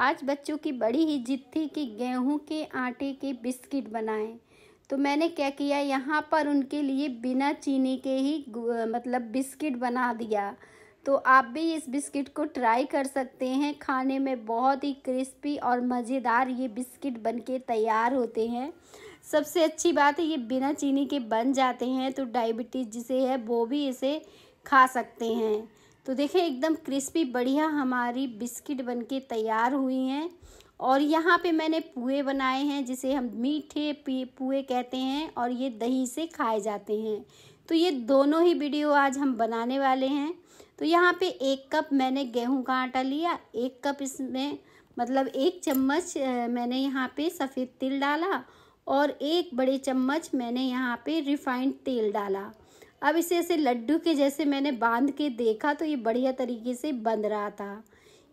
आज बच्चों की बड़ी ही जिद थी कि गेहूं के आटे के बिस्किट बनाएं तो मैंने क्या किया यहाँ पर उनके लिए बिना चीनी के ही मतलब बिस्किट बना दिया तो आप भी इस बिस्किट को ट्राई कर सकते हैं खाने में बहुत ही क्रिस्पी और मज़ेदार ये बिस्किट बनके तैयार होते हैं सबसे अच्छी बात है ये बिना चीनी के बन जाते हैं तो डायबिटीज़ जिसे है वो भी इसे खा सकते हैं तो देखिए एकदम क्रिस्पी बढ़िया हमारी बिस्किट बनके तैयार हुई हैं और यहाँ पे मैंने पुए बनाए हैं जिसे हम मीठे पुए कहते हैं और ये दही से खाए जाते हैं तो ये दोनों ही वीडियो आज हम बनाने वाले हैं तो यहाँ पे एक कप मैंने गेहूं का आटा लिया एक कप इसमें मतलब एक चम्मच मैंने यहाँ पे सफ़ेद तिल डाला और एक बड़े चम्मच मैंने यहाँ पे रिफाइंड तेल डाला अब इसे ऐसे लड्डू के जैसे मैंने बांध के देखा तो ये बढ़िया तरीके से बंध रहा था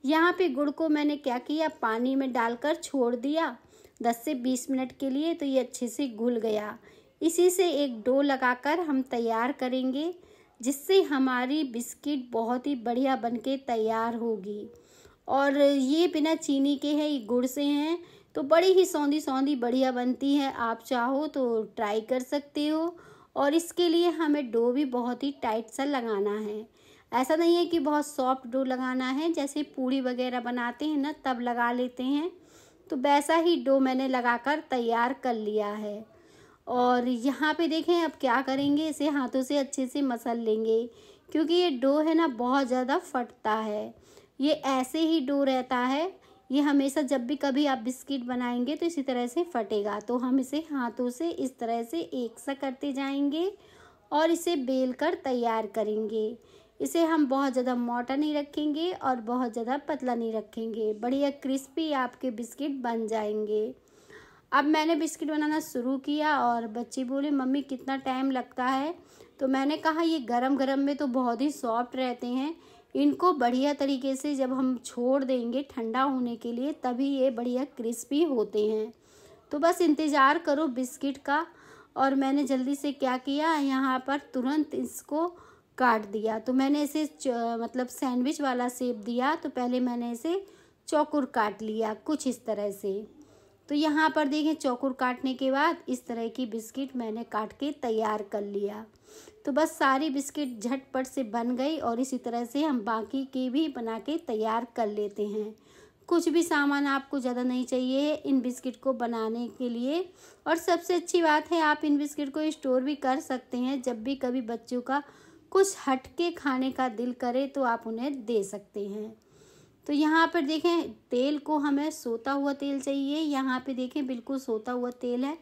यहाँ पे गुड़ को मैंने क्या किया पानी में डालकर छोड़ दिया दस से बीस मिनट के लिए तो ये अच्छे से घुल गया इसी से एक डो लगाकर हम तैयार करेंगे जिससे हमारी बिस्किट बहुत ही बढ़िया बनके तैयार होगी और ये बिना चीनी के हैं ये गुड़ से हैं तो बड़ी ही सौंधी सौंधी बढ़िया बनती है आप चाहो तो ट्राई कर सकते हो और इसके लिए हमें डो भी बहुत ही टाइट सा लगाना है ऐसा नहीं है कि बहुत सॉफ्ट डो लगाना है जैसे पूड़ी वगैरह बनाते हैं ना तब लगा लेते हैं तो वैसा ही डो मैंने लगाकर तैयार कर लिया है और यहाँ पे देखें अब क्या करेंगे इसे हाथों से अच्छे से मसल लेंगे क्योंकि ये डो है ना बहुत ज़्यादा फटता है ये ऐसे ही डो रहता है ये हमेशा जब भी कभी आप बिस्किट बनाएंगे तो इसी तरह से फटेगा तो हम इसे हाथों से इस तरह से एक सा करते जाएंगे और इसे बेल कर तैयार करेंगे इसे हम बहुत ज़्यादा मोटा नहीं रखेंगे और बहुत ज़्यादा पतला नहीं रखेंगे बढ़िया क्रिस्पी आपके बिस्किट बन जाएंगे अब मैंने बिस्किट बनाना शुरू किया और बच्चे बोले मम्मी कितना टाइम लगता है तो मैंने कहा ये गरम गरम में तो बहुत ही सॉफ्ट रहते हैं इनको बढ़िया तरीके से जब हम छोड़ देंगे ठंडा होने के लिए तभी ये बढ़िया क्रिस्पी होते हैं तो बस इंतज़ार करो बिस्किट का और मैंने जल्दी से क्या किया यहाँ पर तुरंत इसको काट दिया तो मैंने इसे मतलब सैंडविच वाला सेप दिया तो पहले मैंने इसे चौकुर काट लिया कुछ इस तरह से तो यहाँ पर देखें चौकुर काटने के बाद इस तरह की बिस्किट मैंने काट के तैयार कर लिया तो बस सारी बिस्किट झटपट से बन गई और इसी तरह से हम बाकी के भी बना के तैयार कर लेते हैं कुछ भी सामान आपको ज़्यादा नहीं चाहिए इन बिस्किट को बनाने के लिए और सबसे अच्छी बात है आप इन बिस्किट को स्टोर भी कर सकते हैं जब भी कभी बच्चों का कुछ हटके खाने का दिल करे तो आप उन्हें दे सकते हैं तो यहाँ पर देखें तेल को हमें सोता हुआ तेल चाहिए यहाँ पे देखें बिल्कुल सोता हुआ तेल है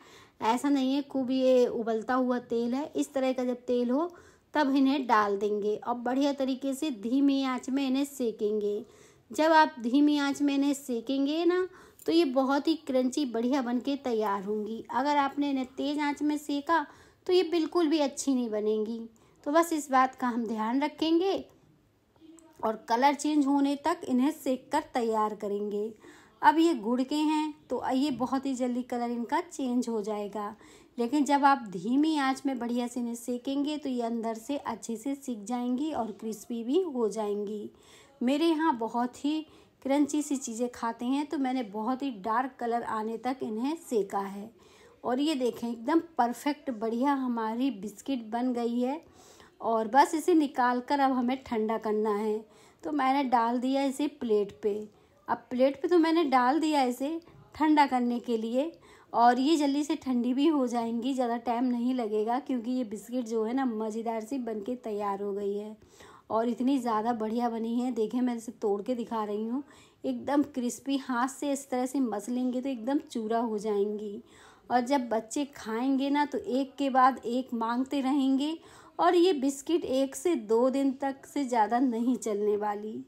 ऐसा नहीं है खूब ये उबलता हुआ तेल है इस तरह का जब तेल हो तब इन्हें डाल देंगे और बढ़िया तरीके से धीमी आंच में इन्हें सेकेंगे जब आप धीमी आंच में इन्हें सेकेंगे ना तो ये बहुत ही क्रंची बढ़िया बन के तैयार होंगी अगर आपने इन्हें तेज़ आँच में सेका तो ये बिल्कुल भी अच्छी नहीं बनेंगी तो बस इस बात का हम ध्यान रखेंगे और कलर चेंज होने तक इन्हें सेक कर तैयार करेंगे अब ये गुड़ के हैं तो ये बहुत ही जल्दी कलर इनका चेंज हो जाएगा लेकिन जब आप धीमी आंच में बढ़िया से इन्हें सेकेंगे तो ये अंदर से अच्छे से सीख जाएंगी और क्रिस्पी भी हो जाएंगी मेरे यहाँ बहुत ही क्रंची सी चीज़ें खाते हैं तो मैंने बहुत ही डार्क कलर आने तक इन्हें सेका है और ये देखें एकदम परफेक्ट बढ़िया हमारी बिस्किट बन गई है और बस इसे निकाल कर अब हमें ठंडा करना है तो मैंने डाल दिया इसे प्लेट पे अब प्लेट पे तो मैंने डाल दिया इसे ठंडा करने के लिए और ये जल्दी से ठंडी भी हो जाएंगी ज़्यादा टाइम नहीं लगेगा क्योंकि ये बिस्किट जो है ना मज़ेदार सी बन के तैयार हो गई है और इतनी ज़्यादा बढ़िया बनी है देखें मैं इसे तोड़ के दिखा रही हूँ एकदम क्रिस्पी हाथ से इस तरह से मस लेंगे तो एकदम चूरा हो जाएंगी और जब बच्चे खाएंगे ना तो एक के बाद एक मांगते रहेंगे और ये बिस्किट एक से दो दिन तक से ज़्यादा नहीं चलने वाली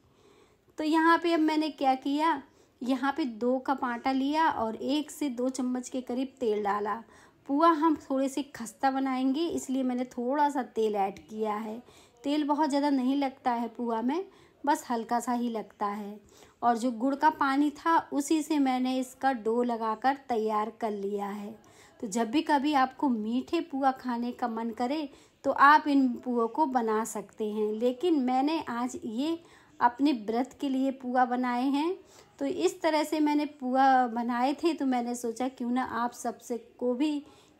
तो यहाँ पे अब मैंने क्या किया यहाँ पे दो कप आटा लिया और एक से दो चम्मच के करीब तेल डाला पुआ हम थोड़े से खस्ता बनाएंगे इसलिए मैंने थोड़ा सा तेल ऐड किया है तेल बहुत ज़्यादा नहीं लगता है पुआ में बस हल्का सा ही लगता है और जो गुड़ का पानी था उसी से मैंने इसका डो लगाकर तैयार कर लिया है तो जब भी कभी आपको मीठे पुआ खाने का मन करे तो आप इन पुओं को बना सकते हैं लेकिन मैंने आज ये अपने व्रत के लिए पुआ बनाए हैं तो इस तरह से मैंने पुआ बनाए थे तो मैंने सोचा क्यों ना आप सबसे को भी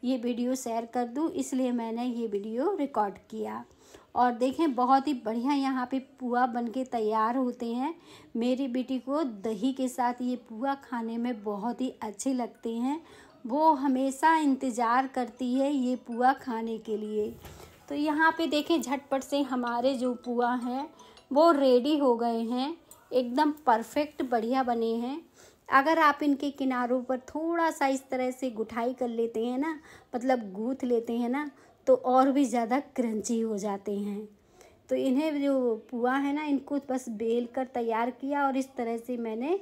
ये वीडियो शेयर कर दूं इसलिए मैंने ये वीडियो रिकॉर्ड किया और देखें बहुत ही बढ़िया यहाँ पे पुआ बनके तैयार होते हैं मेरी बेटी को दही के साथ ये पुआ खाने में बहुत ही अच्छे लगते हैं वो हमेशा इंतज़ार करती है ये पुआ खाने के लिए तो यहाँ पे देखें झटपट से हमारे जो पुआ हैं वो रेडी हो गए हैं एकदम परफेक्ट बढ़िया बने हैं अगर आप इनके किनारों पर थोड़ा सा इस तरह से गुठाई कर लेते हैं ना मतलब गूथ लेते हैं ना तो और भी ज़्यादा क्रंची हो जाते हैं तो इन्हें जो पुआ है ना इनको बस बेल कर तैयार किया और इस तरह से मैंने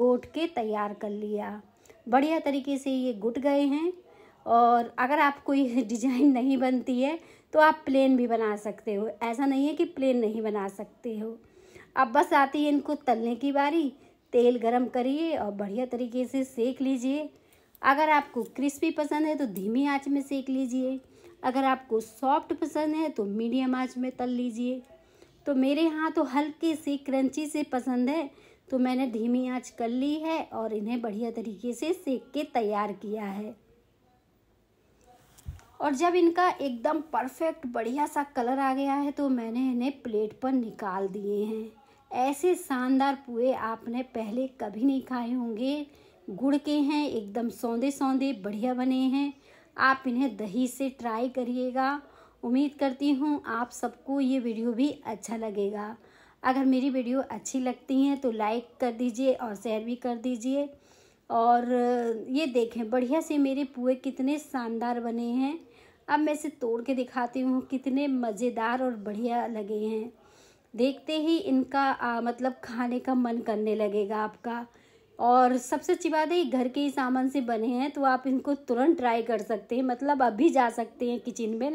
गोट के तैयार कर लिया बढ़िया तरीके से ये गुट गए हैं और अगर आप कोई डिज़ाइन नहीं बनती है तो आप प्लेन भी बना सकते हो ऐसा नहीं है कि प्लेन नहीं बना सकते हो अब बस आती है इनको तलने की बारी तेल गरम करिए और बढ़िया तरीके से सेक लीजिए अगर आपको क्रिस्पी पसंद है तो धीमी आँच में सेक लीजिए अगर आपको सॉफ्ट पसंद है तो मीडियम आँच में तल लीजिए तो मेरे यहाँ तो हल्के से क्रंची से पसंद है तो मैंने धीमी आँच कर ली है और इन्हें बढ़िया तरीके से सेक के तैयार किया है और जब इनका एकदम परफेक्ट बढ़िया सा कलर आ गया है तो मैंने इन्हें प्लेट पर निकाल दिए हैं ऐसे शानदार पुए आपने पहले कभी नहीं खाए होंगे गुड़ के हैं एकदम सौंदे सौंदे बढ़िया बने हैं आप इन्हें दही से ट्राई करिएगा उम्मीद करती हूँ आप सबको ये वीडियो भी अच्छा लगेगा अगर मेरी वीडियो अच्छी लगती हैं तो लाइक कर दीजिए और शेयर भी कर दीजिए और ये देखें बढ़िया से मेरे पुए कितने शानदार बने हैं अब मैं इसे तोड़ के दिखाती हूँ कितने मज़ेदार और बढ़िया लगे हैं देखते ही इनका आ, मतलब खाने का मन करने लगेगा आपका और सबसे अच्छी बात है ये घर के ही सामान से बने हैं तो आप इनको तुरंत ट्राई कर सकते हैं मतलब अभी जा सकते हैं किचन में